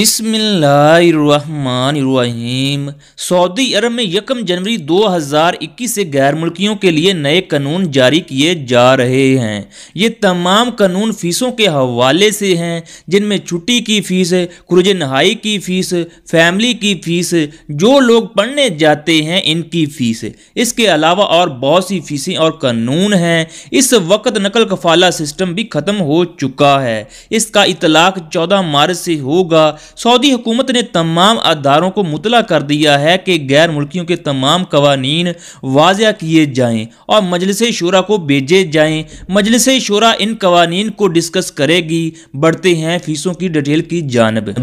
बिस्मिल्लाम Saudi अरब में यकम जनवरी 2021 से गैर मुल्कियों के लिए नए कानून जारी किए जा रहे हैं ये तमाम कानून फीसों के हवाले से हैं जिनमें छुट्टी की फ़ीस क्रुज नहाई की फ़ीस फैमिली की फ़ीस जो लोग पढ़ने जाते हैं इनकी फ़ीस इसके अलावा और बहुत सी फ़ीसें और कानून हैं इस वक्त नकल कफाला सिस्टम भी ख़त्म हो चुका है इसका इतलाक चौदह मार्च से होगा सऊदी हुकूमत ने तमाम अदारों को मुतला कर दिया है कि गैर मुल्कियों के तमाम कवानी वाजिया किए जाएँ और मजलिस शुरा को भेजे जाएँ मजलिस शुरा इन कवानी को डिस्कस करेगी बढ़ते हैं फीसों की डिटेल की जानब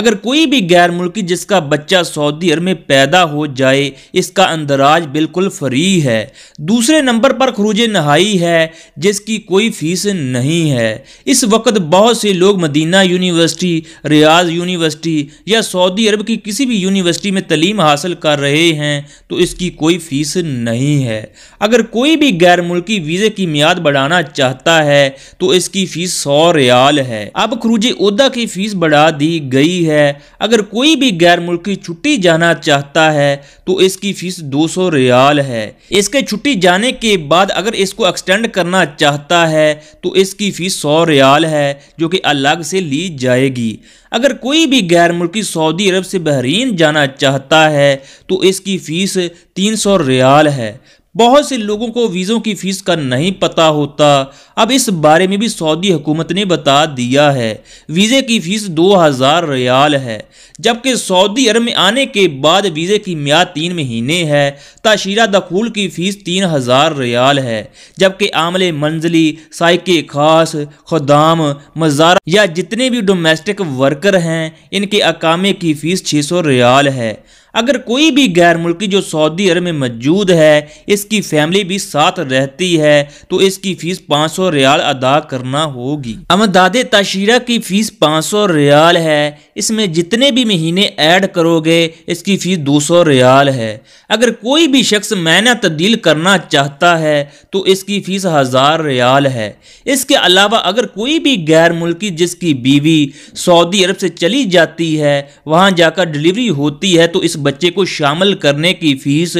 अगर कोई भी गैर मुल्की जिसका बच्चा सऊदी अरब में पैदा हो जाए इसका अंदराज बिल्कुल फ्री है दूसरे नंबर पर खरूज नहाई है जिसकी कोई फीस नहीं है इस वक्त बहुत से लोग Medina university Riyadh uni university या सऊदी अरब की किसी भी यूनिवर्सिटी में तलीम हासिल कर रहे हैं तो इसकी कोई फीस नहीं है अगर कोई भी गैर मुल्की वीज़े की मियाद बढ़ाना चाहता है तो इसकी फ़ीस सौ रियाल है अब खरूज उदा की फ़ीस बढ़ा दी गई है अगर कोई भी गैर मुल्की छुट्टी जाना चाहता है तो इसकी फ़ीस दो सौ रियाल है इसके छुट्टी जाने के बाद अगर इसको एक्सटेंड करना चाहता है तो इसकी फ़ीस सौ रियाल है जो कि अलग से ली जाएगी अगर कोई कोई भी गैर मुल्की सऊदी अरब से बहरीन जाना चाहता है तो इसकी फ़ीस तीन सौ रियाल है बहुत से लोगों को वीज़ों की फ़ीस का नहीं पता होता अब इस बारे में भी सऊदी हुकूमत ने बता दिया है वीज़े की फ़ीस दो हज़ार रियाल है जबकि सऊदी अरब में आने के बाद वीज़े की म्याद तीन महीने है ताशीरा दखूल की फ़ीस तीन हज़ार रियाल है जबकि आमले मंजिली साइके खास खुदाम मज़ार या जितने भी डोमेस्टिक वर्कर हैं इनके अकामे की फ़ीस छः सौ रियाल है अगर कोई भी गैर मुल्की जो सऊदी अरब में मौजूद है इसकी फैमिली भी साथ रहती है तो इसकी फीस पाँच सौ रियाल अदा करना होगी अमदाद तशीरा की फीस पाँच सौ रियाल है इसमें जितने भी महीने ऐड करोगे इसकी फीस दो सौ रियाल है अगर कोई भी शख्स मैना तब्दील करना चाहता है तो इसकी फीस हज़ार रियाल है इसके अलावा अगर कोई भी गैर मुल्की जिसकी बीवी सऊदी अरब से चली जाती है वहाँ जाकर डिलीवरी होती है तो इस बच्चे को शामिल करने की फ़ीस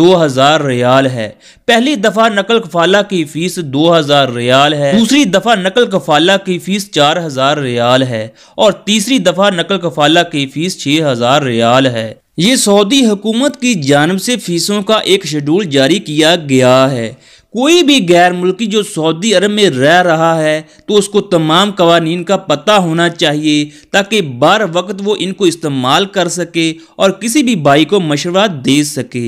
दो हज़ार रियाल है पहली दफ़ा नकल कफाला की फ़ीस दो हज़ार रियाल है दूसरी दफ़ा नकल कफाला की फ़ीस चार हज़ार रियाल है और तीसरी दफ़ा नकल कफाला की फ़ीस छह हज़ार रियाल है ये सऊदी हुकूमत की जानब से फ़ीसों का एक शेड्यूल जारी किया गया है कोई भी गैर मुल्की जो सऊदी अरब में रह रहा है तो उसको तमाम कवानीन का पता होना चाहिए ताकि बार वक्त वो इनको इस्तेमाल कर सके और किसी भी भाई को मशवरा दे सके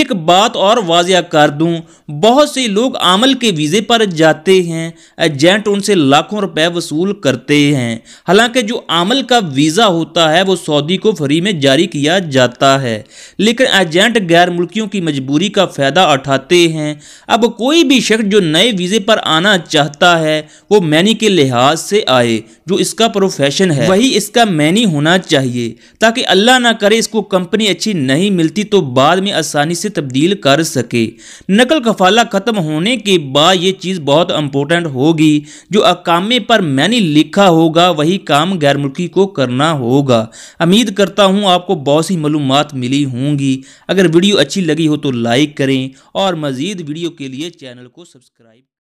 एक बात और वाजिया कर दूँ बहुत से लोग आमल के वीज़े पर जाते हैं एजेंट उनसे लाखों रुपए वसूल करते हैं हालांकि जो आमल का वीज़ा होता है वो सऊदी को फ्री में जारी किया जाता है लेकिन एजेंट गैर मुल्कियों की मजबूरी का फ़ायदा उठाते हैं अब कोई भी शख्स जो नए वीज़े पर आना चाहता है वो मैनी के लिहाज से आए जो इसका प्रोफेशन है वही इसका मैनी होना चाहिए ताकि अल्लाह ना करे इसको कंपनी अच्छी नहीं मिलती तो बाद में आसानी से तब्दील कर सके नकल कफाला ख़त्म होने के बाद ये चीज़ बहुत इंपॉर्टेंट होगी जो अकामे पर मैनी लिखा होगा वही काम गैर मुल्की को करना होगा उम्मीद करता हूँ आपको बहुत सी मालूम मिली होंगी अगर वीडियो अच्छी लगी हो तो लाइक करें और मज़ीद वीडियो के लिए चैनल को सब्सक्राइब